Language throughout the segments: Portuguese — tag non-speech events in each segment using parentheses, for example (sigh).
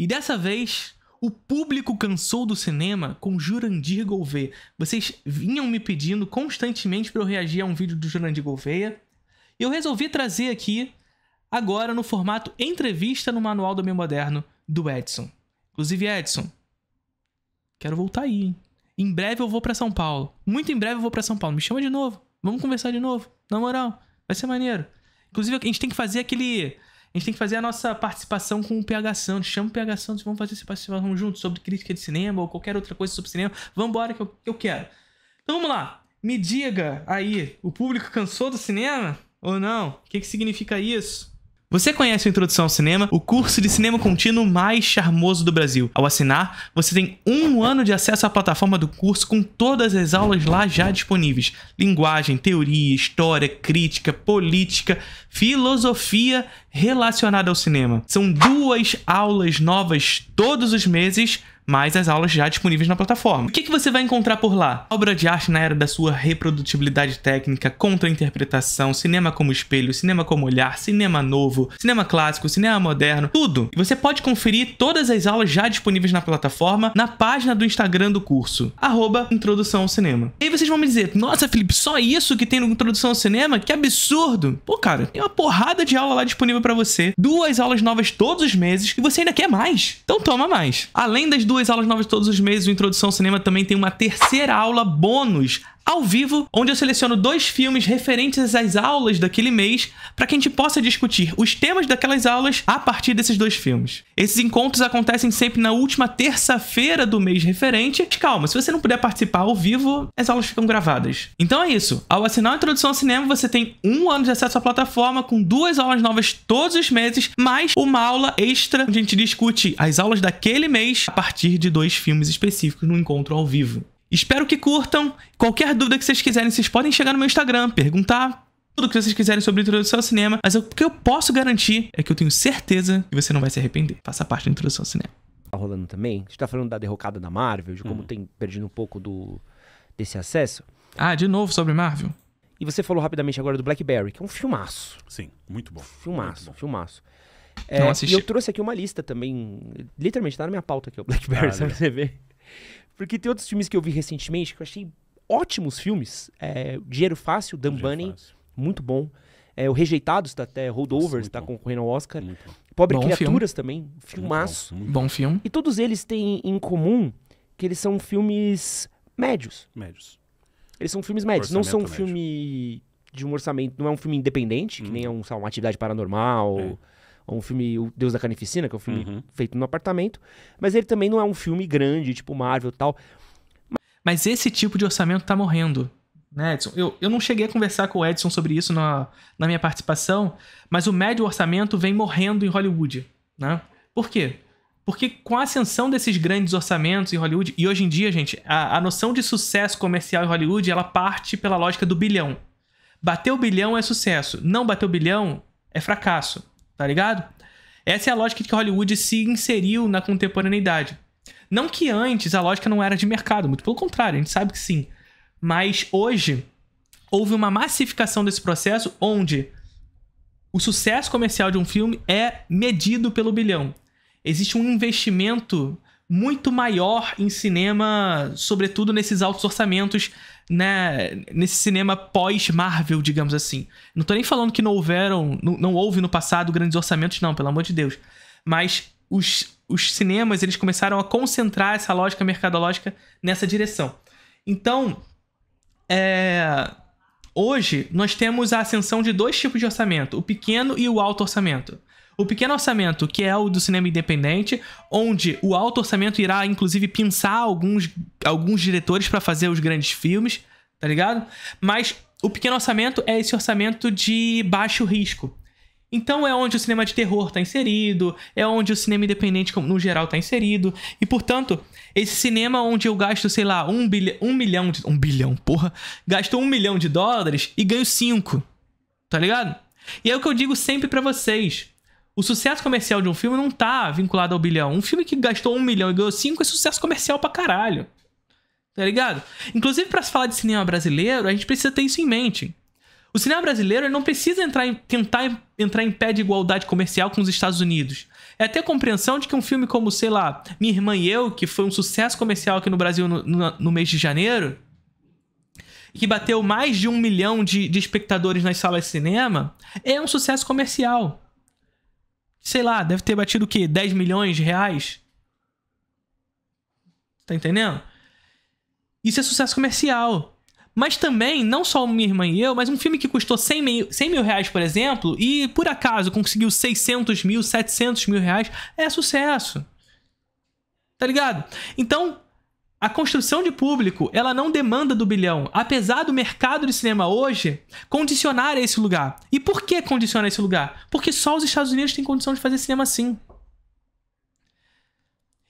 E dessa vez, o público cansou do cinema com Jurandir Gouveia. Vocês vinham me pedindo constantemente para eu reagir a um vídeo do Jurandir Gouveia. E eu resolvi trazer aqui, agora no formato entrevista no Manual do Meio Moderno, do Edson. Inclusive, Edson, quero voltar aí, hein? Em breve eu vou para São Paulo. Muito em breve eu vou para São Paulo. Me chama de novo. Vamos conversar de novo. Na moral, vai ser maneiro. Inclusive, a gente tem que fazer aquele a gente tem que fazer a nossa participação com o PH Santos. Chama o PH Santos, vamos fazer essa participação junto sobre crítica de cinema ou qualquer outra coisa sobre cinema. Vamos embora que eu, eu quero. Então vamos lá. Me diga aí, o público cansou do cinema ou não? O que, que significa isso? Você conhece o Introdução ao Cinema, o curso de cinema contínuo mais charmoso do Brasil. Ao assinar, você tem um ano de acesso à plataforma do curso com todas as aulas lá já disponíveis. Linguagem, teoria, história, crítica, política, filosofia relacionada ao cinema. São duas aulas novas todos os meses mas as aulas já disponíveis na plataforma. O que, que você vai encontrar por lá? Obra de arte na era da sua reprodutibilidade técnica, contra-interpretação, cinema como espelho, cinema como olhar, cinema novo, cinema clássico, cinema moderno, tudo. E você pode conferir todas as aulas já disponíveis na plataforma na página do Instagram do curso, arroba Introdução ao Cinema. E aí vocês vão me dizer, nossa Felipe, só isso que tem no Introdução ao Cinema? Que absurdo! Pô, cara, tem uma porrada de aula lá disponível para você, duas aulas novas todos os meses e você ainda quer mais. Então toma mais. Além das duas duas aulas novas todos os meses. O Introdução ao Cinema também tem uma terceira aula bônus ao vivo, onde eu seleciono dois filmes referentes às aulas daquele mês para que a gente possa discutir os temas daquelas aulas a partir desses dois filmes. Esses encontros acontecem sempre na última terça-feira do mês referente. Mas calma, se você não puder participar ao vivo, as aulas ficam gravadas. Então é isso. Ao assinar a Introdução ao Cinema, você tem um ano de acesso à plataforma com duas aulas novas todos os meses, mais uma aula extra onde a gente discute as aulas daquele mês a partir de dois filmes específicos no encontro ao vivo. Espero que curtam. Qualquer dúvida que vocês quiserem, vocês podem chegar no meu Instagram, perguntar tudo o que vocês quiserem sobre introdução ao cinema, mas o que eu posso garantir é que eu tenho certeza que você não vai se arrepender. Faça parte da introdução ao cinema. Tá rolando também? gente tá falando da derrocada da Marvel, de como hum. tem perdido um pouco do desse acesso? Ah, de novo sobre Marvel. E você falou rapidamente agora do Blackberry, que é um filmaço. Sim, muito bom. Filmaço, muito bom. filmaço. É, não assisti. E eu trouxe aqui uma lista também, literalmente tá na minha pauta aqui, o Blackberry, ah, pra você ver. Porque tem outros filmes que eu vi recentemente que eu achei ótimos filmes. É, Dinheiro Fácil, Dan Bunny, muito bom. É, o Rejeitados, está até Holdovers, está concorrendo ao Oscar. Pobre bom Criaturas filme. também, filmaço. Muito bom, muito bom filme. E todos eles têm em comum que eles são filmes médios. Médios. Eles são filmes médios, orçamento não são um filme de um orçamento, não é um filme independente, hum. que uhum. nem é um, uma atividade paranormal. É um filme O Deus da Carnificina, que é um filme uhum. feito no apartamento, mas ele também não é um filme grande, tipo Marvel e tal. Mas esse tipo de orçamento tá morrendo, né, Edson? Eu, eu não cheguei a conversar com o Edson sobre isso na, na minha participação, mas o médio orçamento vem morrendo em Hollywood, né? Por quê? Porque com a ascensão desses grandes orçamentos em Hollywood, e hoje em dia, gente, a, a noção de sucesso comercial em Hollywood, ela parte pela lógica do bilhão. bater o bilhão é sucesso, não bater o bilhão é fracasso. Tá ligado? Essa é a lógica de que Hollywood se inseriu na contemporaneidade. Não que antes a lógica não era de mercado, muito pelo contrário, a gente sabe que sim. Mas hoje houve uma massificação desse processo onde o sucesso comercial de um filme é medido pelo bilhão. Existe um investimento muito maior em cinema, sobretudo nesses altos orçamentos né, nesse cinema pós-Marvel, digamos assim. Não tô nem falando que não houveram, não, não houve no passado grandes orçamentos, não, pelo amor de Deus. Mas os, os cinemas, eles começaram a concentrar essa lógica mercadológica nessa direção. Então, é... hoje nós temos a ascensão de dois tipos de orçamento, o pequeno e o alto orçamento o pequeno orçamento, que é o do cinema independente, onde o alto orçamento irá inclusive pinçar alguns, alguns diretores para fazer os grandes filmes, tá ligado? Mas o pequeno orçamento é esse orçamento de baixo risco. Então é onde o cinema de terror está inserido, é onde o cinema independente no geral está inserido, e portanto, esse cinema onde eu gasto, sei lá, um, bilhão um milhão de. Um bilhão, porra. Gasto um milhão de dólares e ganho cinco. Tá ligado? E é o que eu digo sempre para vocês. O sucesso comercial de um filme não tá vinculado ao bilhão. Um filme que gastou um milhão e ganhou cinco é sucesso comercial pra caralho. Tá ligado? Inclusive, para se falar de cinema brasileiro, a gente precisa ter isso em mente. O cinema brasileiro não precisa entrar em, tentar entrar em pé de igualdade comercial com os Estados Unidos. É até a compreensão de que um filme como, sei lá, Minha Irmã e Eu, que foi um sucesso comercial aqui no Brasil no, no, no mês de janeiro, que bateu mais de um milhão de, de espectadores nas salas de cinema, é um sucesso comercial sei lá, deve ter batido o quê? 10 milhões de reais? Tá entendendo? Isso é sucesso comercial. Mas também, não só Minha Irmã e Eu, mas um filme que custou 100 mil, 100 mil reais, por exemplo, e por acaso conseguiu 600 mil, 700 mil reais, é sucesso. Tá ligado? Então, a construção de público, ela não demanda do bilhão, apesar do mercado de cinema hoje condicionar esse lugar. E por que condiciona esse lugar? Porque só os Estados Unidos têm condição de fazer cinema assim.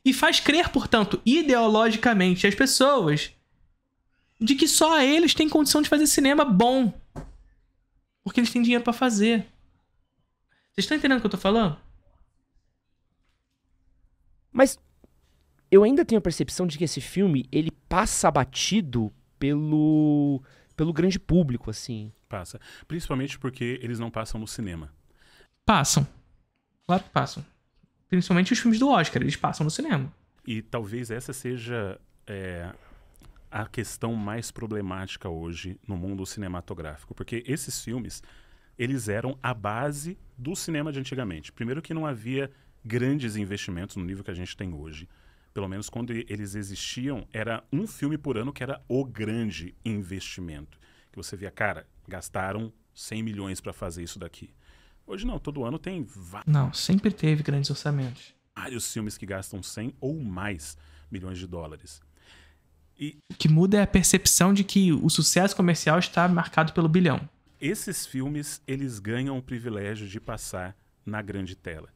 E faz crer, portanto, ideologicamente as pessoas de que só eles têm condição de fazer cinema bom. Porque eles têm dinheiro para fazer. Vocês estão entendendo o que eu tô falando? Mas eu ainda tenho a percepção de que esse filme, ele passa batido pelo, pelo grande público, assim. Passa. Principalmente porque eles não passam no cinema. Passam. Lá passam. Principalmente os filmes do Oscar, eles passam no cinema. E talvez essa seja é, a questão mais problemática hoje no mundo cinematográfico. Porque esses filmes, eles eram a base do cinema de antigamente. Primeiro que não havia grandes investimentos no nível que a gente tem hoje pelo menos quando eles existiam, era um filme por ano que era o grande investimento. Que você via, cara, gastaram 100 milhões para fazer isso daqui. Hoje não, todo ano tem vários. Não, sempre teve grandes orçamentos. Vários filmes que gastam 100 ou mais milhões de dólares. E... O que muda é a percepção de que o sucesso comercial está marcado pelo bilhão. Esses filmes, eles ganham o privilégio de passar na grande tela.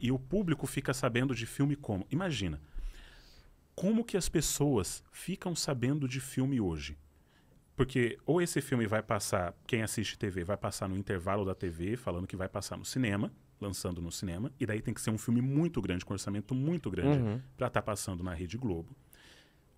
E o público fica sabendo de filme como? Imagina, como que as pessoas ficam sabendo de filme hoje? Porque ou esse filme vai passar, quem assiste TV vai passar no intervalo da TV, falando que vai passar no cinema, lançando no cinema, e daí tem que ser um filme muito grande, com orçamento muito grande, uhum. para estar tá passando na Rede Globo.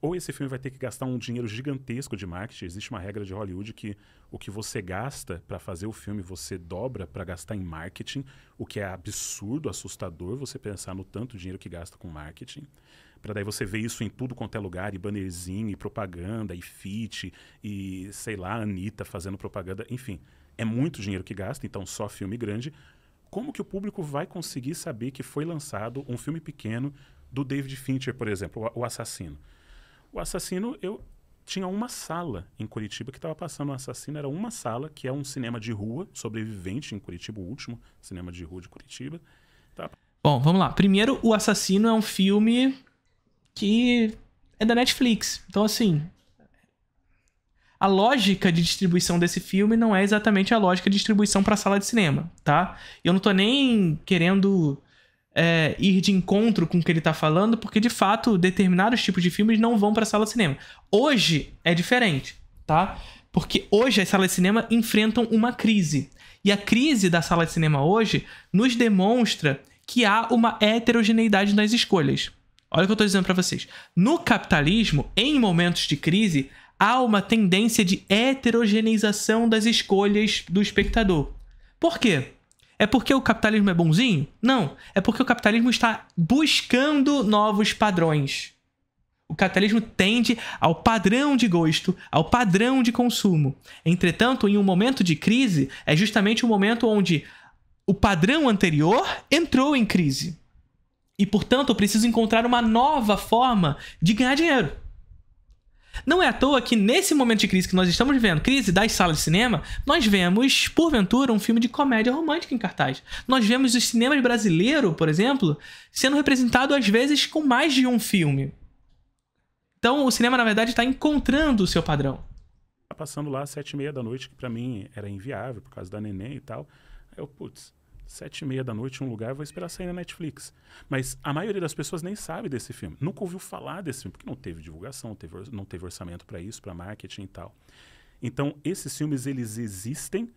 Ou esse filme vai ter que gastar um dinheiro gigantesco de marketing. Existe uma regra de Hollywood que o que você gasta para fazer o filme, você dobra para gastar em marketing, o que é absurdo, assustador você pensar no tanto dinheiro que gasta com marketing para daí você ver isso em tudo quanto é lugar, e bannerzinho, e propaganda, e fit, e sei lá, Anitta fazendo propaganda, enfim. É muito dinheiro que gasta, então só filme grande. Como que o público vai conseguir saber que foi lançado um filme pequeno do David Fincher, por exemplo, O Assassino? O Assassino, eu tinha uma sala em Curitiba que estava passando o assassino, era uma sala que é um cinema de rua, sobrevivente em Curitiba, o último cinema de rua de Curitiba. Tá? Bom, vamos lá. Primeiro, O Assassino é um filme que é da Netflix. Então, assim, a lógica de distribuição desse filme não é exatamente a lógica de distribuição para sala de cinema, tá? Eu não tô nem querendo é, ir de encontro com o que ele tá falando, porque de fato determinados tipos de filmes não vão para sala de cinema. Hoje é diferente, tá? Porque hoje as salas de cinema enfrentam uma crise. E a crise da sala de cinema hoje nos demonstra que há uma heterogeneidade nas escolhas. Olha o que eu estou dizendo para vocês. No capitalismo, em momentos de crise, há uma tendência de heterogeneização das escolhas do espectador. Por quê? É porque o capitalismo é bonzinho? Não. É porque o capitalismo está buscando novos padrões. O capitalismo tende ao padrão de gosto, ao padrão de consumo. Entretanto, em um momento de crise, é justamente o momento onde o padrão anterior entrou em crise. E, portanto, eu preciso encontrar uma nova forma de ganhar dinheiro. Não é à toa que nesse momento de crise que nós estamos vivendo, crise das salas de cinema, nós vemos, porventura, um filme de comédia romântica em cartaz. Nós vemos os cinemas brasileiro, por exemplo, sendo representado às vezes com mais de um filme. Então o cinema, na verdade, está encontrando o seu padrão. Tá passando lá às sete e meia da noite, que para mim era inviável por causa da neném e tal. Eu, putz, sete e meia da noite em um lugar, vou esperar sair na Netflix. Mas a maioria das pessoas nem sabe desse filme, nunca ouviu falar desse filme, porque não teve divulgação, teve, não teve orçamento para isso, para marketing e tal. Então, esses filmes, eles existem,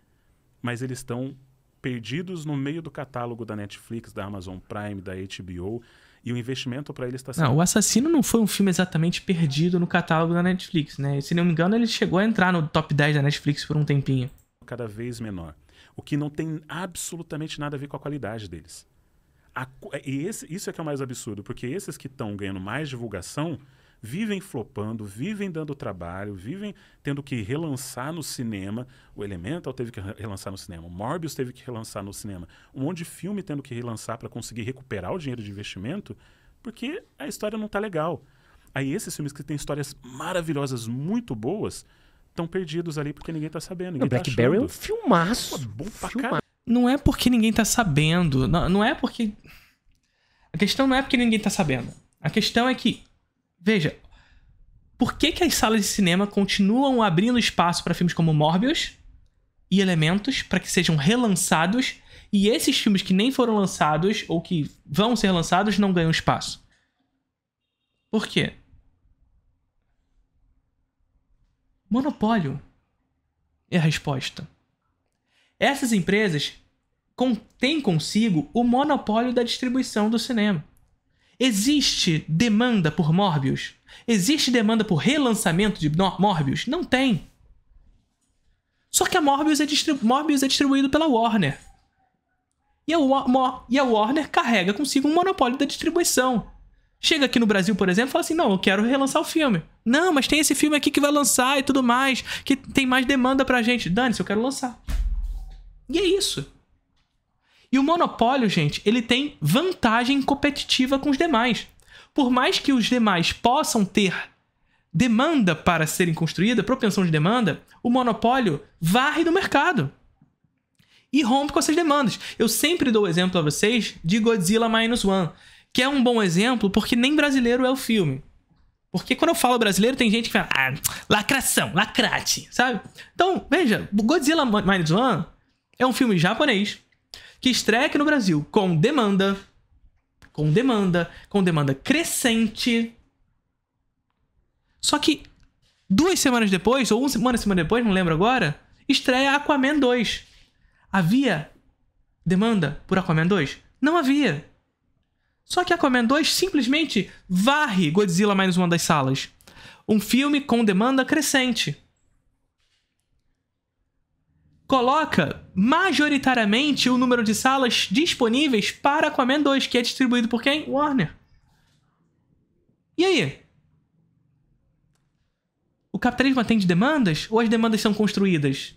mas eles estão perdidos no meio do catálogo da Netflix, da Amazon Prime, da HBO, e o investimento para ele está sendo... Não, O Assassino não foi um filme exatamente perdido no catálogo da Netflix, né? Se não me engano, ele chegou a entrar no top 10 da Netflix por um tempinho. Cada vez menor o que não tem absolutamente nada a ver com a qualidade deles. A, é, e esse, isso é que é o mais absurdo, porque esses que estão ganhando mais divulgação vivem flopando, vivem dando trabalho, vivem tendo que relançar no cinema. O Elemental teve que relançar no cinema, o Morbius teve que relançar no cinema, um monte de filme tendo que relançar para conseguir recuperar o dinheiro de investimento, porque a história não está legal. Aí esses filmes que têm histórias maravilhosas, muito boas, estão perdidos ali porque ninguém tá sabendo. Ninguém o Blackberry tá é um filmaço. Pô, é bom pra filmaço. Não é porque ninguém tá sabendo. Não, não é porque. A questão não é porque ninguém tá sabendo. A questão é que. Veja. Por que, que as salas de cinema continuam abrindo espaço para filmes como Morbius e Elementos para que sejam relançados e esses filmes que nem foram lançados ou que vão ser lançados não ganham espaço? Por quê? Monopólio é a resposta. Essas empresas têm consigo o monopólio da distribuição do cinema. Existe demanda por Morbius? Existe demanda por relançamento de Morbius? Não tem. Só que a Morbius é, distribu Morbius é distribuído pela Warner. E a, e a Warner carrega consigo um monopólio da distribuição. Chega aqui no Brasil, por exemplo, e fala assim: não, eu quero relançar o filme. Não, mas tem esse filme aqui que vai lançar e tudo mais, que tem mais demanda pra gente. Dane-se, eu quero lançar. E é isso. E o monopólio, gente, ele tem vantagem competitiva com os demais. Por mais que os demais possam ter demanda para serem construída, propensão de demanda, o monopólio varre do mercado e rompe com essas demandas. Eu sempre dou exemplo a vocês de Godzilla Minus One. Que é um bom exemplo porque nem brasileiro é o filme. Porque quando eu falo brasileiro, tem gente que fala, ah, lacração, lacrate, sabe? Então, veja, Godzilla Minus One é um filme japonês que estreia aqui no Brasil com demanda, com demanda, com demanda crescente. Só que duas semanas depois, ou uma semana, semana depois, não lembro agora, estreia Aquaman 2. Havia demanda por Aquaman 2? Não havia. Só que a Aquaman 2 simplesmente varre Godzilla mais uma das salas. Um filme com demanda crescente. Coloca majoritariamente o número de salas disponíveis para Aquaman 2, que é distribuído por quem? Warner. E aí? O capitalismo atende demandas ou as demandas são construídas?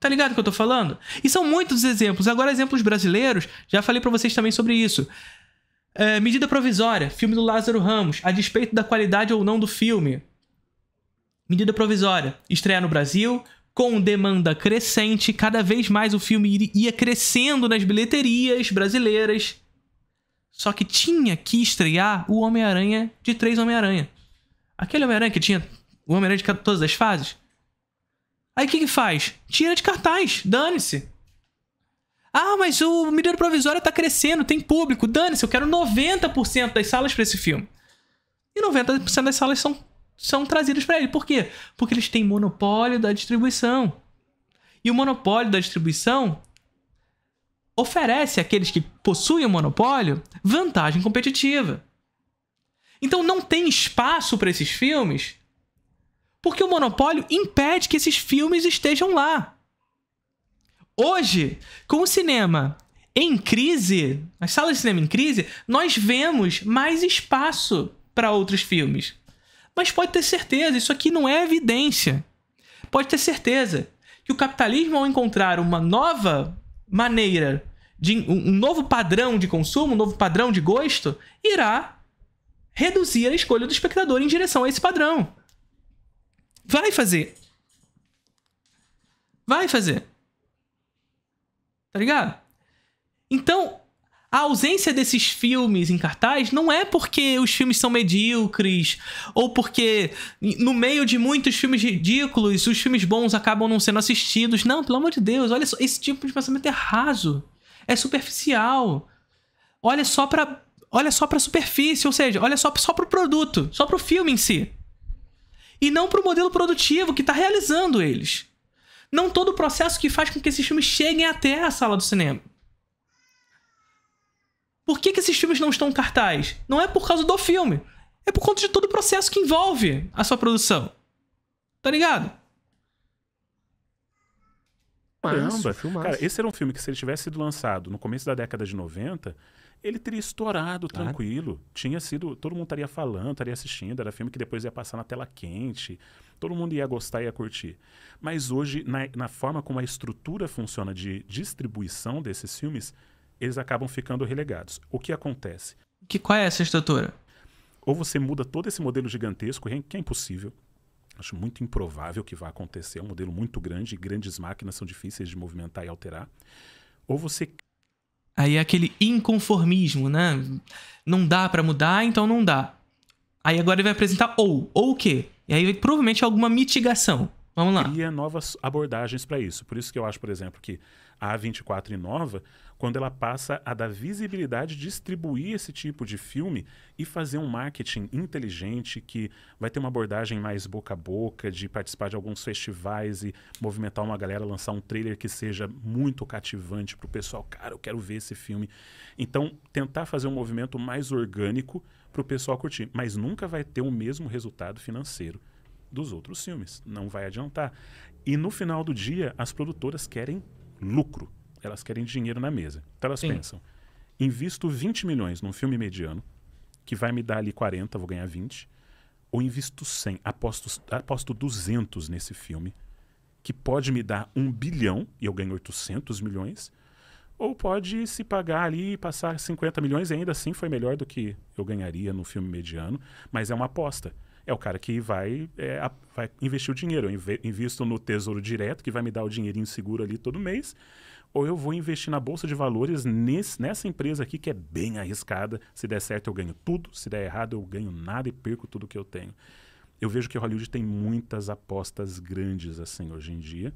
Tá ligado o que eu tô falando? E são muitos exemplos. Agora, exemplos brasileiros, já falei para vocês também sobre isso. É, medida provisória, filme do Lázaro Ramos, a despeito da qualidade ou não do filme. Medida provisória, estreia no Brasil, com demanda crescente, cada vez mais o filme ia crescendo nas bilheterias brasileiras. Só que tinha que estrear o Homem-Aranha de três Homem-Aranha. Aquele Homem-Aranha que tinha o Homem-Aranha de todas as fases Aí o que, que faz? Tira de cartaz, dane-se. Ah, mas o medida provisória tá crescendo, tem público, dane-se, eu quero 90% das salas para esse filme. E 90% das salas são, são trazidas para ele. Por quê? Porque eles têm monopólio da distribuição. E o monopólio da distribuição oferece àqueles que possuem o monopólio vantagem competitiva. Então não tem espaço para esses filmes porque o monopólio impede que esses filmes estejam lá. Hoje, com o cinema em crise, as salas de cinema em crise, nós vemos mais espaço para outros filmes. Mas pode ter certeza, isso aqui não é evidência. Pode ter certeza que o capitalismo, ao encontrar uma nova maneira, de, um novo padrão de consumo, um novo padrão de gosto, irá reduzir a escolha do espectador em direção a esse padrão. Vai fazer. Vai fazer. Tá ligado? Então, a ausência desses filmes em cartaz não é porque os filmes são medíocres ou porque no meio de muitos filmes ridículos os filmes bons acabam não sendo assistidos. Não, pelo amor de Deus, olha só, esse tipo de pensamento é raso, é superficial. Olha só para olha só para superfície, ou seja, olha só só para o produto, só para o filme em si e não para o modelo produtivo que está realizando eles. Não todo o processo que faz com que esses filmes cheguem até a sala do cinema. Por que, que esses filmes não estão em cartaz? Não é por causa do filme. É por conta de todo o processo que envolve a sua produção. Tá ligado? Caramba, Cara, esse era um filme que se ele tivesse sido lançado no começo da década de 90, ele teria estourado claro. tranquilo. Tinha sido. Todo mundo estaria falando, estaria assistindo. Era filme que depois ia passar na tela quente. Todo mundo ia gostar e ia curtir. Mas hoje, na, na, forma como a estrutura funciona de distribuição desses filmes, eles acabam ficando relegados. O que acontece? Que qual é essa estrutura? Ou você muda todo esse modelo gigantesco, que é impossível. Acho muito improvável que vá acontecer. É um modelo muito grande e grandes máquinas são difíceis de movimentar e alterar. Ou você Aí é aquele inconformismo, né? Não dá para mudar, então não dá. Aí agora ele vai apresentar ou, ou o quê? E aí provavelmente alguma mitigação. Vamos lá. Cria novas abordagens para isso. Por isso que eu acho, por exemplo, que a A24 inova quando ela passa a dar visibilidade, distribuir esse tipo de filme e fazer um marketing inteligente que vai ter uma abordagem mais boca a boca, de participar de alguns festivais e movimentar uma galera, lançar um trailer que seja muito cativante para o pessoal. Cara, eu quero ver esse filme. Então, tentar fazer um movimento mais orgânico para o pessoal curtir, mas nunca vai ter o mesmo resultado financeiro dos outros filmes. Não vai adiantar. E no final do dia, as produtoras querem lucro. Elas querem dinheiro na mesa. Então elas Sim. pensam: invisto 20 milhões num filme mediano, que vai me dar ali 40, vou ganhar 20. Ou invisto 100, aposto, aposto 200 nesse filme, que pode me dar 1 bilhão e eu ganho 800 milhões. Ou pode se pagar ali e passar 50 milhões e ainda assim foi melhor do que eu ganharia no filme mediano, mas é uma aposta é o cara que vai, é, a, vai investir o dinheiro. Eu inv invisto no Tesouro Direto, que vai me dar o dinheirinho seguro ali todo mês, ou eu vou investir na Bolsa de Valores nesse, nessa empresa aqui que é bem arriscada. Se der certo, eu ganho tudo. Se der errado, eu ganho nada e perco tudo que eu tenho. Eu vejo que Hollywood tem muitas apostas grandes assim hoje em dia.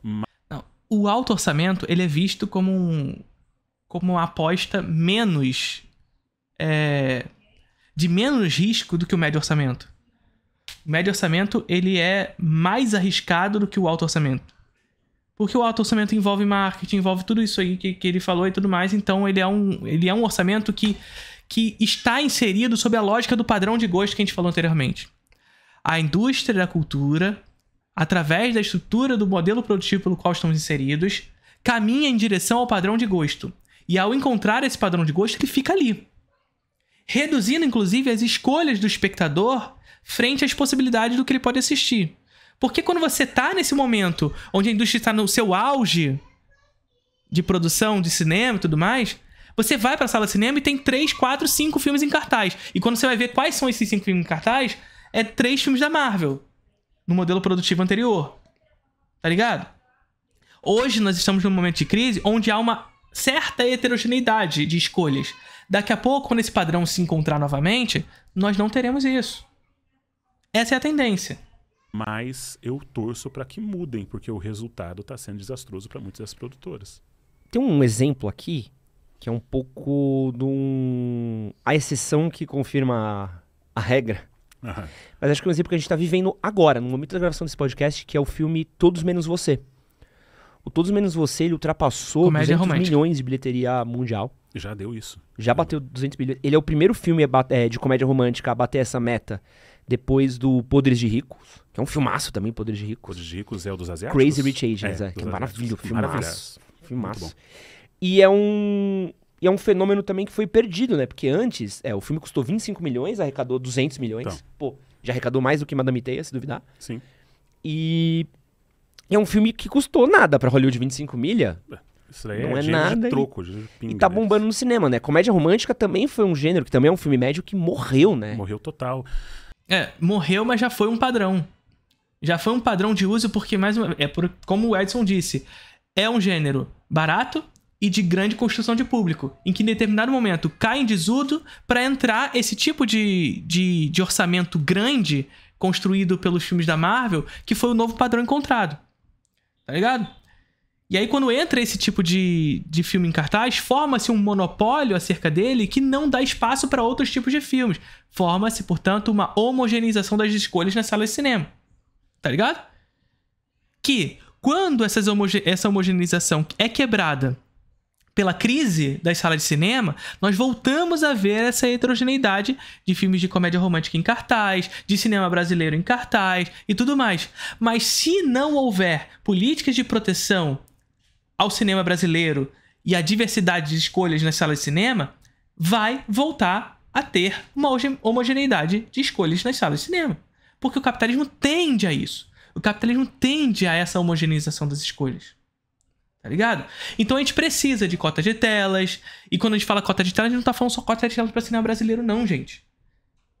Mas... Não, o alto orçamento ele é visto como, um, como uma aposta menos é, de menos risco do que o médio orçamento o médio orçamento ele é mais arriscado do que o alto orçamento. Porque o alto orçamento envolve marketing, envolve tudo isso aí que, que ele falou e tudo mais, então ele é um, ele é um orçamento que, que está inserido sob a lógica do padrão de gosto que a gente falou anteriormente. A indústria da cultura, através da estrutura do modelo produtivo pelo qual estamos inseridos, caminha em direção ao padrão de gosto. E ao encontrar esse padrão de gosto, ele fica ali. Reduzindo, inclusive, as escolhas do espectador frente às possibilidades do que ele pode assistir. Porque quando você está nesse momento onde a indústria está no seu auge de produção de cinema e tudo mais, você vai para a sala de cinema e tem 3, 4, 5 filmes em cartaz. E quando você vai ver quais são esses 5 filmes em cartaz, é três filmes da Marvel no modelo produtivo anterior. Tá ligado? Hoje nós estamos num momento de crise onde há uma certa heterogeneidade de escolhas. Daqui a pouco, quando esse padrão se encontrar novamente, nós não teremos isso. Essa é a tendência. Mas eu torço para que mudem, porque o resultado está sendo desastroso para muitas das produtoras. Tem um exemplo aqui que é um pouco de um... a exceção que confirma a, a regra. Uhum. Mas acho que é um exemplo que a gente está vivendo agora, no momento da gravação desse podcast, que é o filme Todos Menos Você. O Todos Menos Você ele ultrapassou Comédia 200 romântica. milhões de bilheteria mundial. Já deu isso. Já bateu 200 bilhões. Ele é o primeiro filme é, de comédia romântica a bater essa meta depois do Podres de Ricos, que é um filmaço também, Podres de Ricos. Podres de Ricos é o dos asiáticos? Crazy Rich Asians, é, é que é maravilha, filmaço. Filmaço. E é um... E é um fenômeno também que foi perdido, né? Porque antes, é, o filme custou 25 milhões, arrecadou 200 milhões. Então. Pô, já arrecadou mais do que Madame Teia, se duvidar. Sim. E é um filme que custou nada para Hollywood 25 milha. É, isso daí não é, é nada. De troco, e tá né? bombando né? no cinema, né? Comédia romântica também foi um gênero, que também é um filme médio que morreu, né? Morreu total. É, morreu, mas já foi um padrão. Já foi um padrão de uso, porque, mais uma é por, como o Edson disse, é um gênero barato e de grande construção de público, em que em determinado momento cai em desuso para entrar esse tipo de, de, de orçamento grande construído pelos filmes da Marvel, que foi o novo padrão encontrado. Tá ligado? E aí, quando entra esse tipo de, de filme em cartaz, forma-se um monopólio acerca dele que não dá espaço para outros tipos de filmes. Forma-se, portanto, uma homogeneização das escolhas nas salas de cinema. Tá ligado? Que quando homoge essa homogeneização é quebrada pela crise das salas de cinema, nós voltamos a ver essa heterogeneidade de filmes de comédia romântica em cartaz, de cinema brasileiro em cartaz e tudo mais. Mas se não houver políticas de proteção ao cinema brasileiro e à diversidade de escolhas nas salas de cinema, vai voltar a ter uma homogeneidade de escolhas nas salas de cinema. Porque o capitalismo tende a isso. O capitalismo tende a essa homogeneização das escolhas. Tá ligado? Então a gente precisa de cota de telas. E quando a gente fala cota de telas, a gente não tá falando só cota de telas pra cinema brasileiro, não, gente.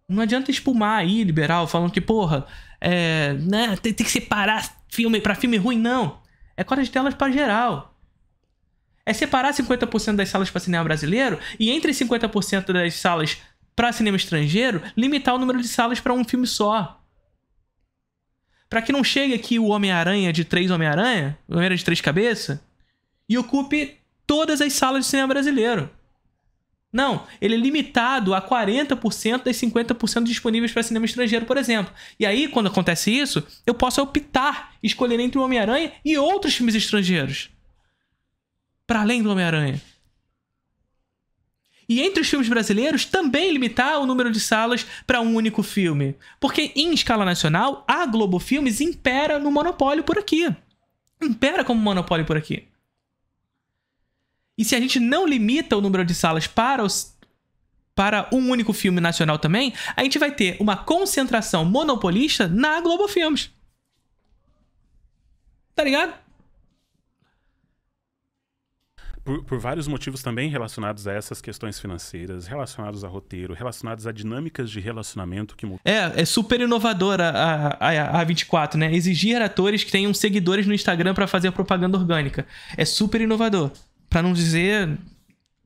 Não adianta espumar aí, liberal, falando que, porra, é, né, tem, tem que separar filme para filme ruim, não. É cota de telas para geral. É separar 50% das salas para cinema brasileiro e entre 50% das salas para cinema estrangeiro, limitar o número de salas para um filme só. Para que não chegue aqui o Homem-Aranha de três Homem-Aranha, Homem-Aranha de três cabeças, e ocupe todas as salas de cinema brasileiro. Não, ele é limitado a 40% das 50% disponíveis para cinema estrangeiro, por exemplo. E aí, quando acontece isso, eu posso optar, escolher entre o Homem-Aranha e outros filmes estrangeiros. Para além do Homem-Aranha. E entre os filmes brasileiros, também limitar o número de salas para um único filme. Porque em escala nacional, a Globo Filmes impera no monopólio por aqui. Impera como monopólio por aqui. E se a gente não limita o número de salas para os para um único filme nacional também, a gente vai ter uma concentração monopolista na Globo Filmes. Tá ligado? Por, por, vários motivos também relacionados a essas questões financeiras, relacionados a roteiro, relacionados a dinâmicas de relacionamento que mudam. É, é super inovadora a, a, a 24, né? Exigir atores que tenham seguidores no Instagram para fazer propaganda orgânica. É super inovador para não dizer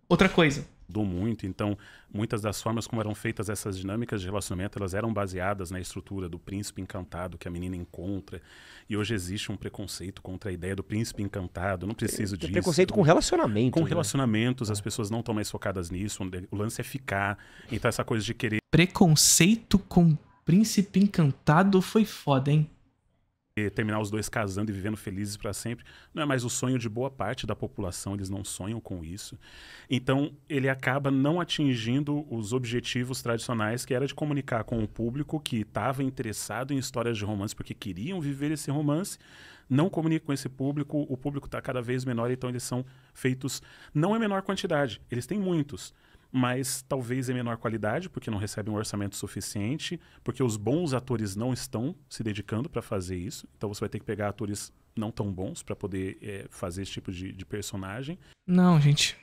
outra coisa. Do muito, então, muitas das formas como eram feitas essas dinâmicas de relacionamento, elas eram baseadas na estrutura do príncipe encantado que a menina encontra. E hoje existe um preconceito contra a ideia do príncipe encantado, não preciso Tem disso. Preconceito com relacionamento. Com né? relacionamentos, as é. pessoas não estão mais focadas nisso, o lance é ficar. Então essa coisa de querer Preconceito com príncipe encantado foi foda, hein? terminar os dois casando e vivendo felizes para sempre. Não é mais o sonho de boa parte da população, eles não sonham com isso. Então, ele acaba não atingindo os objetivos tradicionais, que era de comunicar com o público que estava interessado em histórias de romance porque queriam viver esse romance, não comunica com esse público, o público está cada vez menor, então eles são feitos não em menor quantidade, eles têm muitos mas talvez em menor qualidade, porque não recebe um orçamento suficiente, porque os bons atores não estão se dedicando para fazer isso. Então você vai ter que pegar atores não tão bons para poder é, fazer esse tipo de, de personagem. Não, gente.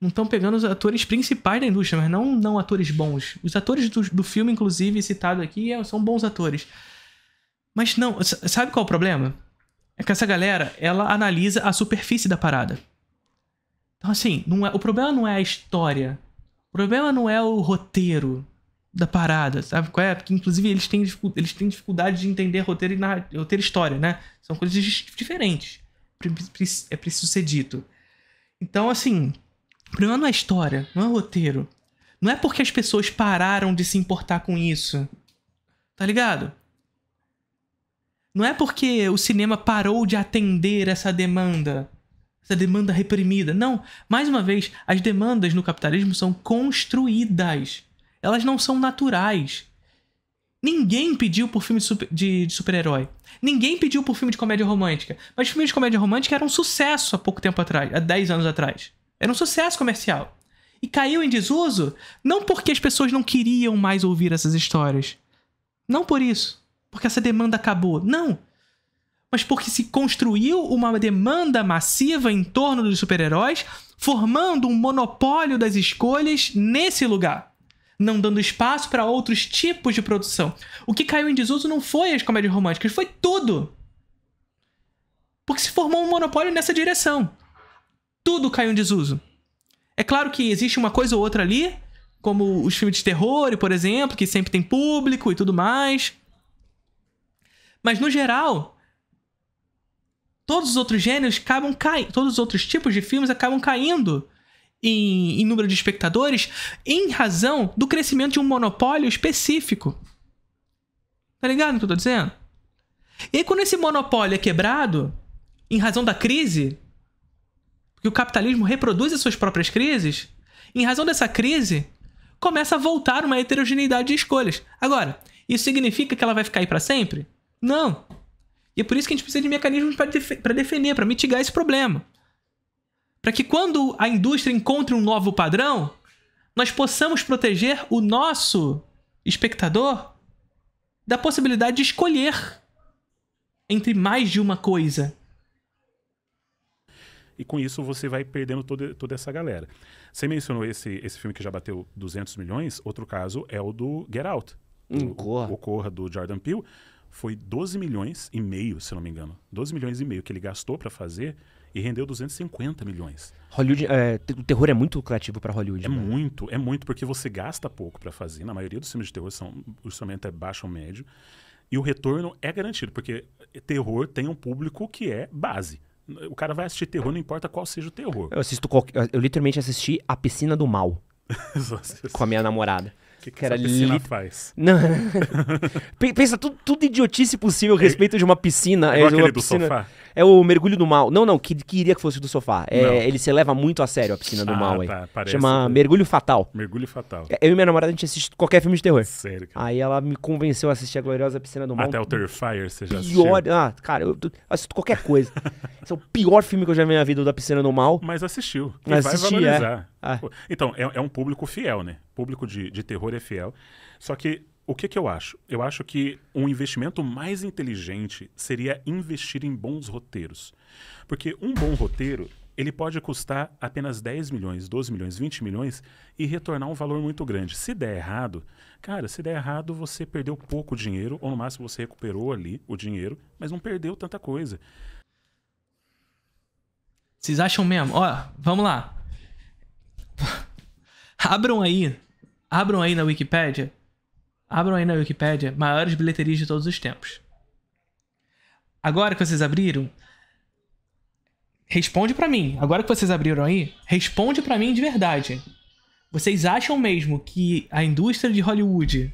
Não estão pegando os atores principais da indústria, mas não, não atores bons. Os atores do, do filme, inclusive, citado aqui, é, são bons atores. Mas não, sabe qual é o problema? É que essa galera, ela analisa a superfície da parada. Então, assim, não é, o problema não é a história. O problema não é o roteiro da parada, sabe qual é? Porque, inclusive, eles têm, eles têm dificuldade de entender roteiro e, roteiro história, né? São coisas diferentes. É preciso ser dito. Então, assim, o problema não é história, não é roteiro. Não é porque as pessoas pararam de se importar com isso. Tá ligado? Não é porque o cinema parou de atender essa demanda essa demanda reprimida. Não, mais uma vez, as demandas no capitalismo são construídas. Elas não são naturais. Ninguém pediu por filme de, super-herói. Ninguém pediu por filme de comédia romântica. Mas filmes de comédia romântica eram um sucesso há pouco tempo atrás, há 10 anos atrás. Era um sucesso comercial. E caiu em desuso não porque as pessoas não queriam mais ouvir essas histórias. Não por isso. Porque essa demanda acabou. Não mas porque se construiu uma demanda massiva em torno dos super-heróis, formando um monopólio das escolhas nesse lugar, não dando espaço para outros tipos de produção. O que caiu em desuso não foi as comédias românticas, foi tudo. Porque se formou um monopólio nessa direção. Tudo caiu em desuso. É claro que existe uma coisa ou outra ali, como os filmes de terror, por exemplo, que sempre tem público e tudo mais. Mas no geral, todos os outros gêneros acabam caindo, todos os outros tipos de filmes acabam caindo em, em número de espectadores em razão do crescimento de um monopólio específico. Tá ligado o que eu tô dizendo? E aí, quando esse monopólio é quebrado, em razão da crise, porque o capitalismo reproduz as suas próprias crises, em razão dessa crise, começa a voltar uma heterogeneidade de escolhas. Agora, isso significa que ela vai ficar aí para sempre? Não. E é por isso que a gente precisa de mecanismos para def defender, para mitigar esse problema. Para que quando a indústria encontre um novo padrão, nós possamos proteger o nosso espectador da possibilidade de escolher entre mais de uma coisa. E com isso você vai perdendo toda essa galera. Você mencionou esse, esse filme que já bateu 200 milhões. Outro caso é o do Get Out. Hum, o, o Corra do Jordan Peele foi 12 milhões e meio, se não me engano. 12 milhões e meio que ele gastou para fazer e rendeu 250 milhões. Hollywood, é, o terror é muito lucrativo para Hollywood. É né? muito, é muito porque você gasta pouco para fazer. Na maioria dos filmes de terror são o orçamento é baixo ou médio e o retorno é garantido porque terror tem um público que é base. O cara vai assistir terror, não importa qual seja o terror. Eu assisto qualquer, eu literalmente assisti A Piscina do Mal (laughs) com a minha namorada que, que, que era piscina li... faz? Não. (laughs) Pensa tudo, tudo idiotice possível a é respeito de uma piscina. É, igual é, aquele piscina... do sofá? É o mergulho do mal. Não, não, que queria que fosse do sofá. É, ele se leva muito a sério a piscina do ah, mal aí. Tá, parece, Chama que... Mergulho Fatal. Mergulho Fatal. É, eu e minha namorada, a gente assiste qualquer filme de terror. Sério, cara. Aí ela me convenceu a assistir a Gloriosa Piscina do Mal. Até o Terrifier, você já assistiu? Pior... Ah, cara, eu assisto qualquer coisa. (laughs) Esse é o pior filme que eu já vi na vida, da Piscina do Mal. Mas assistiu. Mas assisti, vai é. valorizar. É. Ah. Então, é, é, um público fiel, né? Público de, de terror é fiel. Só que o que, que eu acho? Eu acho que um investimento mais inteligente seria investir em bons roteiros. Porque um bom roteiro, ele pode custar apenas 10 milhões, 12 milhões, 20 milhões e retornar um valor muito grande. Se der errado, cara, se der errado, você perdeu pouco dinheiro, ou no máximo você recuperou ali o dinheiro, mas não perdeu tanta coisa. Vocês acham mesmo? Ó, vamos lá. (laughs) abram aí, abram aí na Wikipedia Abram aí na Wikipedia maiores bilheterias de todos os tempos. Agora que vocês abriram, responde para mim. Agora que vocês abriram aí, responde para mim de verdade. Vocês acham mesmo que a indústria de Hollywood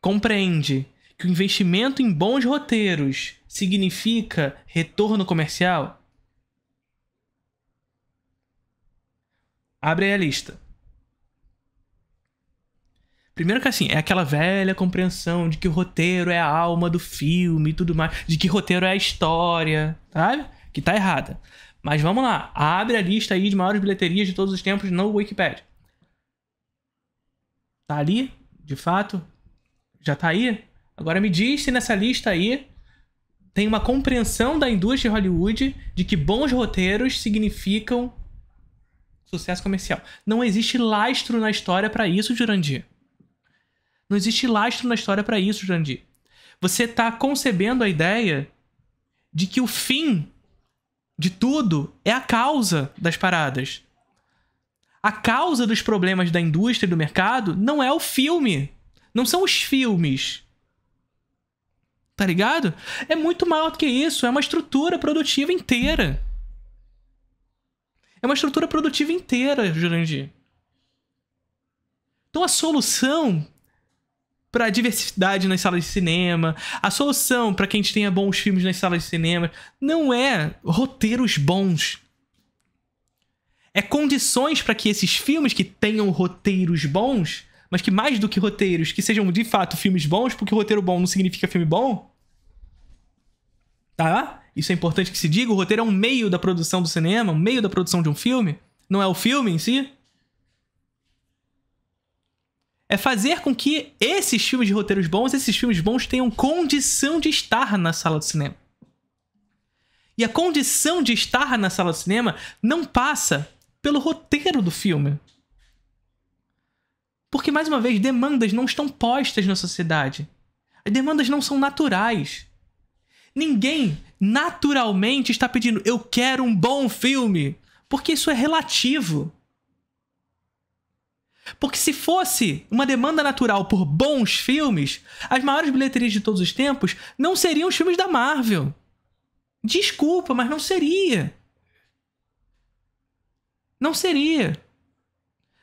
compreende que o investimento em bons roteiros significa retorno comercial? Abre aí a lista. Primeiro que assim, é aquela velha compreensão de que o roteiro é a alma do filme e tudo mais, de que roteiro é a história, sabe? Que tá errada. Mas vamos lá, abre a lista aí de maiores bilheterias de todos os tempos no Wikipedia. Tá ali? De fato? Já tá aí? Agora me diz se nessa lista aí tem uma compreensão da indústria de Hollywood de que bons roteiros significam sucesso comercial. Não existe lastro na história para isso, Jurandir. Não existe lastro na história para isso, Jandir. Você está concebendo a ideia de que o fim de tudo é a causa das paradas. A causa dos problemas da indústria e do mercado não é o filme. Não são os filmes. Tá ligado? É muito maior do que isso. É uma estrutura produtiva inteira. É uma estrutura produtiva inteira, Jurandir. Então a solução para diversidade nas salas de cinema. A solução para que a gente tenha bons filmes nas salas de cinema não é roteiros bons. É condições para que esses filmes que tenham roteiros bons, mas que mais do que roteiros, que sejam de fato filmes bons, porque roteiro bom não significa filme bom. Tá? Isso é importante que se diga. O roteiro é um meio da produção do cinema, um meio da produção de um filme. Não é o filme em si é fazer com que esses filmes de roteiros bons, esses filmes bons tenham condição de estar na sala do cinema. E a condição de estar na sala do cinema não passa pelo roteiro do filme. Porque, mais uma vez, demandas não estão postas na sociedade. As demandas não são naturais. Ninguém naturalmente está pedindo eu quero um bom filme, porque isso é relativo. Porque se fosse uma demanda natural por bons filmes, as maiores bilheterias de todos os tempos não seriam os filmes da Marvel. Desculpa, mas não seria. Não seria.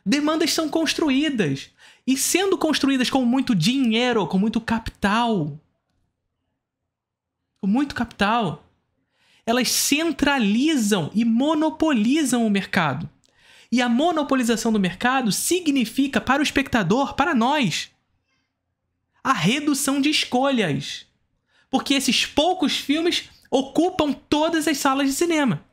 Demandas são construídas. E sendo construídas com muito dinheiro, com muito capital. Com muito capital. Elas centralizam e monopolizam o mercado. E a monopolização do mercado significa para o espectador, para nós, a redução de escolhas. Porque esses poucos filmes ocupam todas as salas de cinema.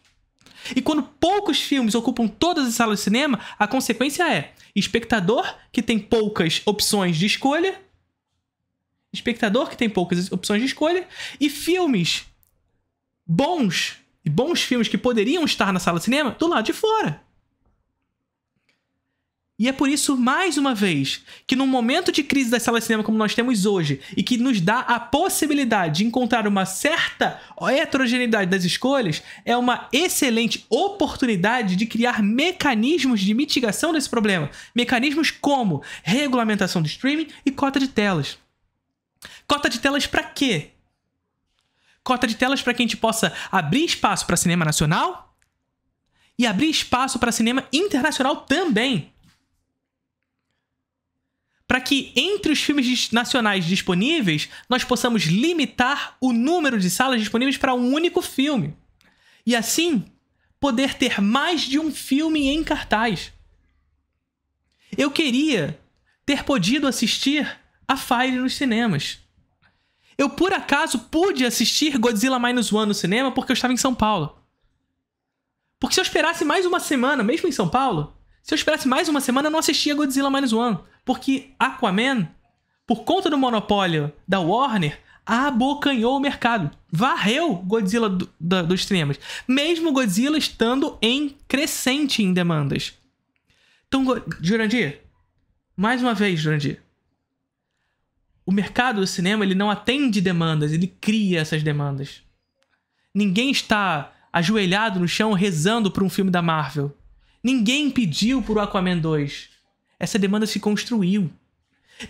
E quando poucos filmes ocupam todas as salas de cinema, a consequência é espectador que tem poucas opções de escolha, espectador que tem poucas opções de escolha, e filmes bons, e bons filmes que poderiam estar na sala de cinema, do lado de fora. E é por isso, mais uma vez, que num momento de crise das salas de cinema como nós temos hoje, e que nos dá a possibilidade de encontrar uma certa heterogeneidade das escolhas, é uma excelente oportunidade de criar mecanismos de mitigação desse problema. Mecanismos como regulamentação do streaming e cota de telas. Cota de telas para quê? Cota de telas para que a gente possa abrir espaço para cinema nacional e abrir espaço para cinema internacional também para que entre os filmes nacionais disponíveis nós possamos limitar o número de salas disponíveis para um único filme. E assim, poder ter mais de um filme em cartaz. Eu queria ter podido assistir a Fire nos cinemas. Eu por acaso pude assistir Godzilla Minus One no cinema porque eu estava em São Paulo. Porque se eu esperasse mais uma semana, mesmo em São Paulo, se eu esperasse mais uma semana, eu não assistia Godzilla Minus One. Porque Aquaman, por conta do monopólio da Warner, abocanhou o mercado. Varreu Godzilla do, do, dos cinemas. Mesmo Godzilla estando em crescente em demandas. Então, Jurandir, mais uma vez, Jurandir. O mercado do cinema ele não atende demandas, ele cria essas demandas. Ninguém está ajoelhado no chão rezando por um filme da Marvel. Ninguém pediu por Aquaman 2. Essa demanda se construiu.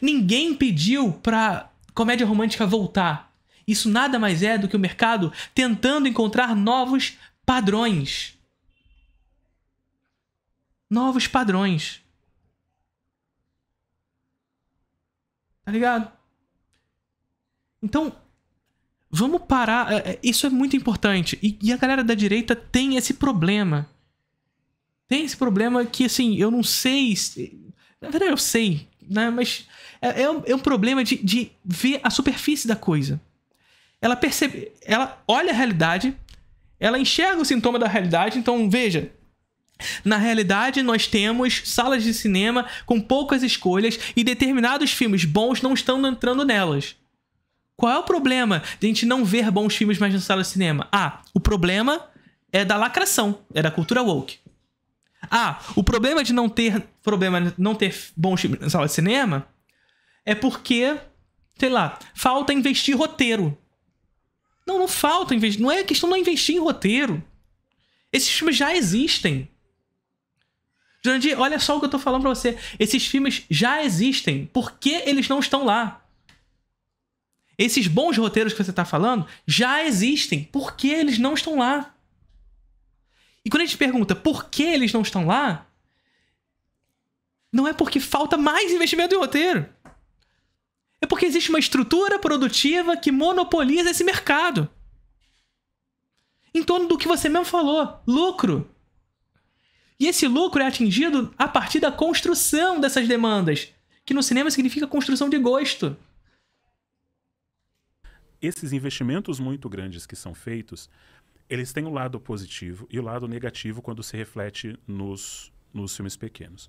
Ninguém pediu pra comédia romântica voltar. Isso nada mais é do que o mercado tentando encontrar novos padrões. Novos padrões. Tá ligado? Então, vamos parar. É, é, isso é muito importante. E, a galera da direita tem esse problema tem esse problema que, assim, eu não sei. Se... Na verdade, eu sei, né? Mas é, é, um, é um, problema de, de ver a superfície da coisa. Ela percebe. Ela olha a realidade, ela enxerga o sintoma da realidade, então veja. Na realidade, nós temos salas de cinema com poucas escolhas e determinados filmes bons não estão entrando nelas. Qual é o problema de a gente não ver bons filmes mais na sala de cinema? Ah, o problema é da lacração, é da cultura woke. Ah, o problema de não ter problema não ter bons filmes na sala de cinema é porque, sei lá, falta investir roteiro. Não, não falta investir. Não é questão de não investir em roteiro. Esses filmes já existem. Jurandir, olha só o que eu tô falando pra você. Esses filmes já existem. Por que eles não estão lá? Esses bons roteiros que você tá falando já existem. Por que eles não estão lá? E quando a gente pergunta por que eles não estão lá, não é porque falta mais investimento em roteiro. É porque existe uma estrutura produtiva que monopoliza esse mercado. Em torno do que você mesmo falou: lucro. E esse lucro é atingido a partir da construção dessas demandas, que no cinema significa construção de gosto. Esses investimentos muito grandes que são feitos eles têm o um lado positivo e o um lado negativo quando se reflete nos, nos filmes pequenos.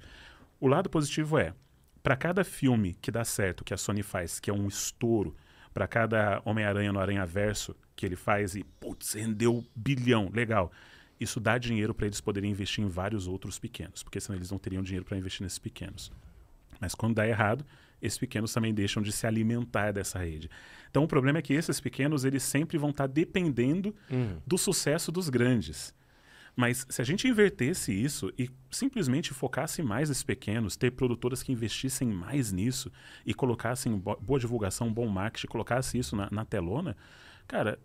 O lado positivo é, para cada filme que dá certo, que a Sony faz, que é um estouro, para cada Homem-Aranha no Aranha Verso que ele faz e, putz, rendeu bilhão, legal. Isso dá dinheiro para eles poderem investir em vários outros pequenos, porque senão eles não teriam dinheiro para investir nesses pequenos. Mas quando dá errado, esses pequenos também deixam de se alimentar dessa rede. Então o problema é que esses pequenos eles sempre vão estar tá dependendo uhum. do sucesso dos grandes. Mas se a gente invertesse isso e simplesmente focasse mais esses pequenos, ter produtoras que investissem mais nisso e colocassem boa divulgação, bom marketing, colocasse isso na, na telona, cara,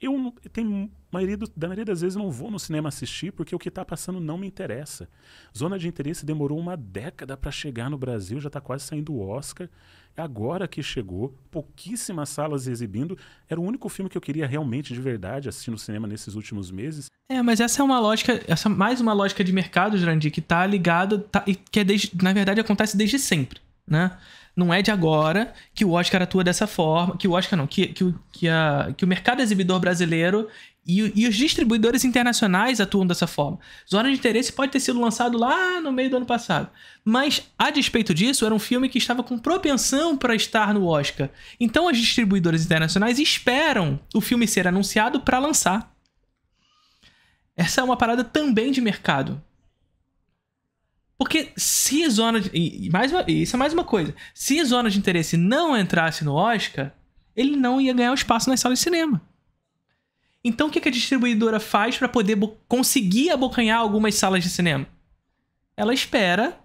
eu tem maioria do, da maioria das vezes não vou no cinema assistir porque o que está passando não me interessa. Zona de Interesse demorou uma década para chegar no Brasil, já está quase saindo o Oscar. É agora que chegou, pouquíssimas salas exibindo. Era o único filme que eu queria realmente, de verdade, assistir no cinema nesses últimos meses. É, mas essa é uma lógica, essa é mais uma lógica de mercado, Jurandir, que está ligada, tá, e que é desde, na verdade acontece desde sempre, né? não é de agora que o Oscar atua dessa forma, que o Oscar não, que, que, que, a, que o mercado exibidor brasileiro e, e, os distribuidores internacionais atuam dessa forma. Zona de Interesse pode ter sido lançado lá no meio do ano passado. Mas, a despeito disso, era um filme que estava com propensão para estar no Oscar. Então, as distribuidoras internacionais esperam o filme ser anunciado para lançar. Essa é uma parada também de mercado. Porque se a zona de. E mais uma, isso é mais uma coisa. Se a zona de interesse não entrasse no Oscar, ele não ia ganhar o espaço nas salas de cinema. Então o que a distribuidora faz para poder conseguir abocanhar algumas salas de cinema? Ela espera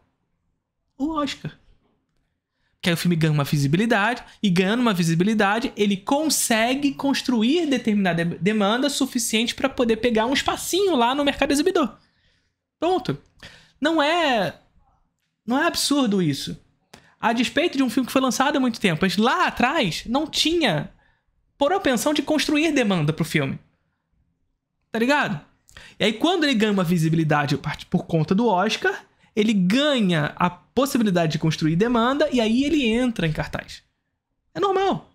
o Oscar. Que aí o filme ganha uma visibilidade, e ganhando uma visibilidade, ele consegue construir determinada demanda suficiente para poder pegar um espacinho lá no mercado exibidor. Pronto. Não é. Não é absurdo isso. A despeito de um filme que foi lançado há muito tempo, mas lá atrás não tinha por opção de construir demanda pro filme. Tá ligado? E aí, quando ele ganha uma visibilidade por conta do Oscar, ele ganha a possibilidade de construir demanda e aí ele entra em cartaz. É normal.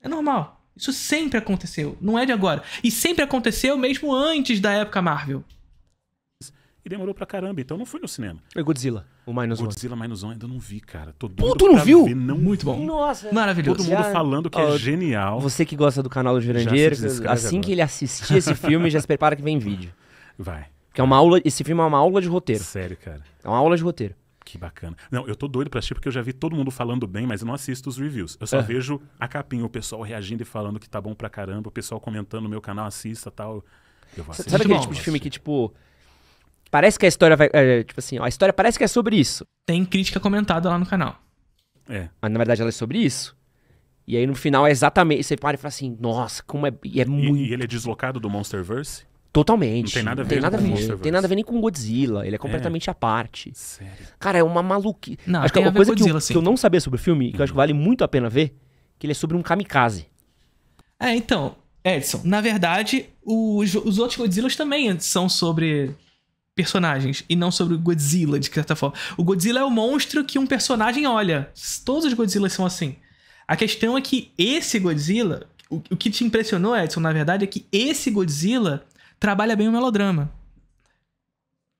É normal. Isso sempre aconteceu, não é de agora. E sempre aconteceu mesmo antes da época Marvel e demorou pra caramba. Então não fui no cinema. É Godzilla, o Minus One. Godzilla Minus One ainda não vi, cara. Tô Pô, tu não viu? Ver, não Muito vi. bom. Nossa. Maravilhoso. Todo mundo já... falando que oh, é genial. Você que gosta do canal do Jurandir, assim que ele assistir esse filme, já se prepara que vem vídeo. Vai. Que é uma aula, esse filme é uma aula de roteiro. Sério, cara. É uma aula de roteiro. Que bacana. Não, eu tô doido pra assistir porque eu já vi todo mundo falando bem, mas eu não assisto os reviews. Eu só é. vejo a capinha, o pessoal reagindo e falando que tá bom pra caramba, o pessoal comentando no meu canal, assista tal. Eu vou assistir. Sabe aquele tipo de filme assim. que, tipo, Parece que a história vai. É, tipo assim, ó, a história parece que é sobre isso. Tem crítica comentada lá no canal. É. Mas na verdade ela é sobre isso. E aí no final é exatamente. Você para e fala assim, nossa, como é. E, é muito... e, e ele é deslocado do Monsterverse? Totalmente. Não tem nada a ver, tem nada a ver, Não tem nada a ver nem com Godzilla. Ele é, é. completamente é. à parte. Sério. Cara, é uma maluquice. Não, acho que uma coisa Godzilla, que, eu, sim. que eu não sabia sobre o filme, que eu acho que uhum. vale muito a pena ver, que ele é sobre um kamikaze. É, então, Edson, na verdade, os, os outros Godzillas também são sobre personagens e não sobre o Godzilla, de certa forma. O Godzilla é o monstro que um personagem olha. Todos os Godzillas são assim. A questão é que esse Godzilla, o, o que te impressionou, Edson, na verdade, é que esse Godzilla trabalha bem o melodrama.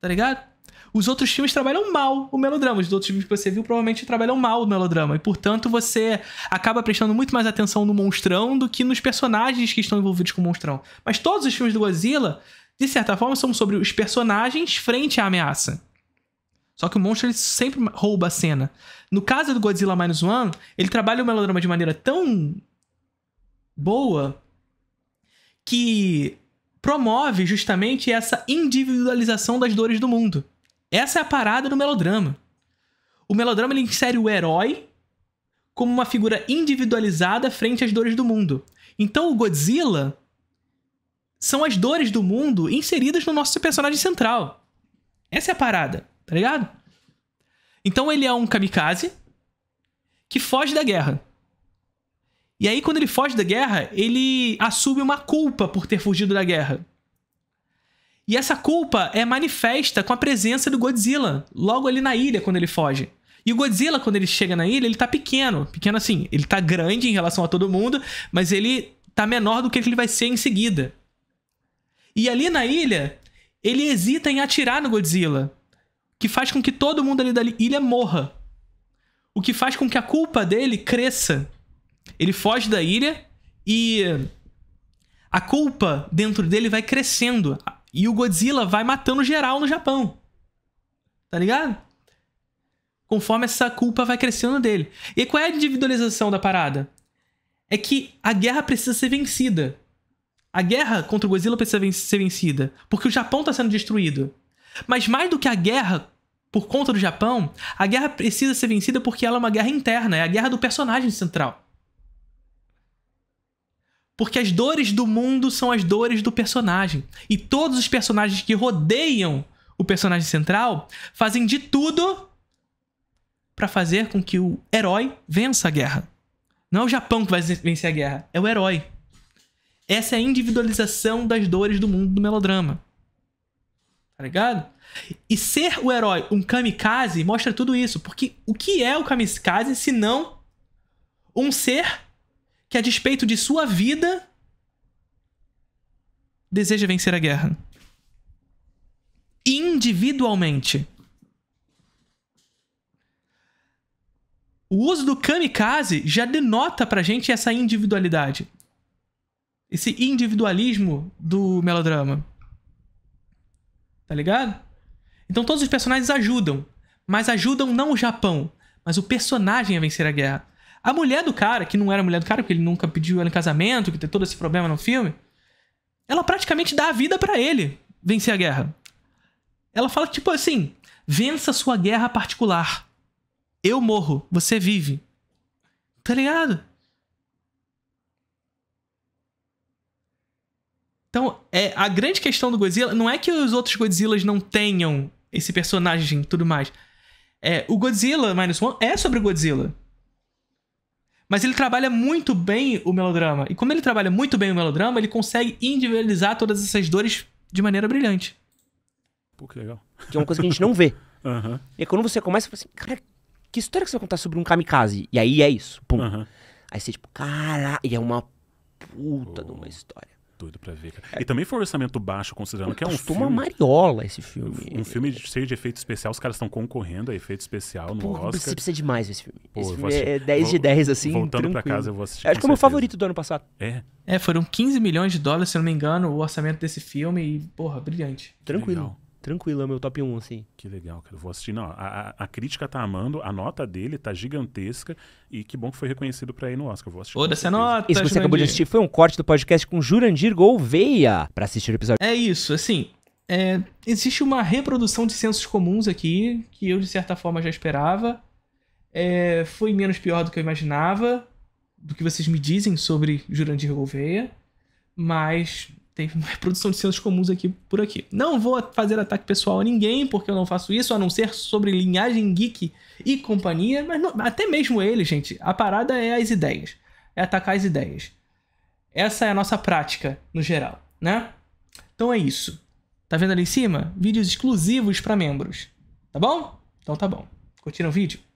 Tá ligado? Os outros filmes trabalham mal o melodrama. Os outros filmes que você viu provavelmente trabalham mal o melodrama. E, portanto, você acaba prestando muito mais atenção no monstrão do que nos personagens que estão envolvidos com o monstrão. Mas todos os filmes do Godzilla de certa forma, são sobre os personagens frente à ameaça. Só que o monstro ele sempre rouba a cena. No caso do Godzilla Minus One, ele trabalha o melodrama de maneira tão boa que promove justamente essa individualização das dores do mundo. Essa é a parada do melodrama. O melodrama ele insere o herói como uma figura individualizada frente às dores do mundo. Então o Godzilla, são as dores do mundo inseridas no nosso personagem central. Essa é a parada, tá ligado? Então ele é um kamikaze que foge da guerra. E aí, quando ele foge da guerra, ele assume uma culpa por ter fugido da guerra. E essa culpa é manifesta com a presença do Godzilla, logo ali na ilha, quando ele foge. E o Godzilla, quando ele chega na ilha, ele tá pequeno. Pequeno assim, ele tá grande em relação a todo mundo, mas ele tá menor do que ele vai ser em seguida. E ali na ilha, ele hesita em atirar no Godzilla, que faz com que todo mundo ali da ilha morra. O que faz com que a culpa dele cresça. Ele foge da ilha e a culpa dentro dele vai crescendo. E o Godzilla vai matando geral no Japão. Tá ligado? Conforme essa culpa vai crescendo dele. E qual é a individualização da parada? É que a guerra precisa ser vencida. A guerra contra o Godzilla precisa ven ser vencida, porque o Japão está sendo destruído. Mas mais do que a guerra por conta do Japão, a guerra precisa ser vencida porque ela é uma guerra interna, é a guerra do personagem central. Porque as dores do mundo são as dores do personagem. E todos os personagens que rodeiam o personagem central fazem de tudo para fazer com que o herói vença a guerra. Não é o Japão que vai vencer a guerra, é o herói. Essa é a individualização das dores do mundo do melodrama. Tá ligado? E ser o herói um kamikaze mostra tudo isso. Porque o que é o kamikaze se não um ser que, a despeito de sua vida, deseja vencer a guerra? Individualmente. O uso do kamikaze já denota pra gente essa individualidade esse individualismo do melodrama. Tá ligado? Então todos os personagens ajudam, mas ajudam não o Japão, mas o personagem a vencer a guerra. A mulher do cara, que não era a mulher do cara, porque ele nunca pediu ela em casamento, que tem todo esse problema no filme, ela praticamente dá a vida para ele vencer a guerra. Ela fala tipo assim: vença sua guerra particular. Eu morro, você vive. Tá ligado? Então, é, a grande questão do Godzilla não é que os outros Godzillas não tenham esse personagem e tudo mais. É, o Godzilla Minus One é sobre Godzilla. Mas ele trabalha muito bem o melodrama. E como ele trabalha muito bem o melodrama, ele consegue individualizar todas essas dores de maneira brilhante. Pô, que legal. Que é uma coisa que a gente não vê. Uhum. (laughs) E quando você começa, você fala assim, cara, que história que você vai contar sobre um kamikaze? E aí é isso. Pum. Uhum. Aí você, tipo, caralho, é uma puta oh. de uma história doido pra ver, cara. É. E também foi um orçamento baixo, considerando que é um filme... uma mariola esse filme. Um filme cheio de efeito especial, os caras estão concorrendo a efeito especial Pô, no Oscar. Você precisa demais esse filme. Pô, esse filme é 10 de 10, assim, Voltando tranquilo. pra casa, eu vou assistir. É acho que é o meu favorito do ano passado. É? É, foram 15 milhões de dólares, se não me engano, o orçamento desse filme e, porra, brilhante. Tranquilo. Legal. Tranquilo, é meu top 1, assim. Que legal, cara. Eu vou assistir. Não, a, a, crítica tá amando, a nota dele tá gigantesca e que bom que foi reconhecido pra ir no Oscar. Eu vou assistir. Toda essa nota. Isso que você acabou de assistir foi um corte do podcast com Jurandir Gouveia pra assistir o episódio. É isso, assim. É, existe uma reprodução de sensos comuns aqui, que eu de certa forma já esperava. É, foi menos pior do que eu imaginava, do que vocês me dizem sobre Jurandir Gouveia, mas tem (laughs) produção de sensos comuns aqui por aqui. Não vou fazer ataque pessoal a ninguém, porque eu não faço isso, a não ser sobre linhagem geek e companhia, mas não, até mesmo ele, gente. A parada é as ideias. É atacar as ideias. Essa é a nossa prática, no geral, né? Então é isso. Tá vendo ali em cima? Vídeos exclusivos para membros. Tá bom? Então tá bom. Curtiram o vídeo?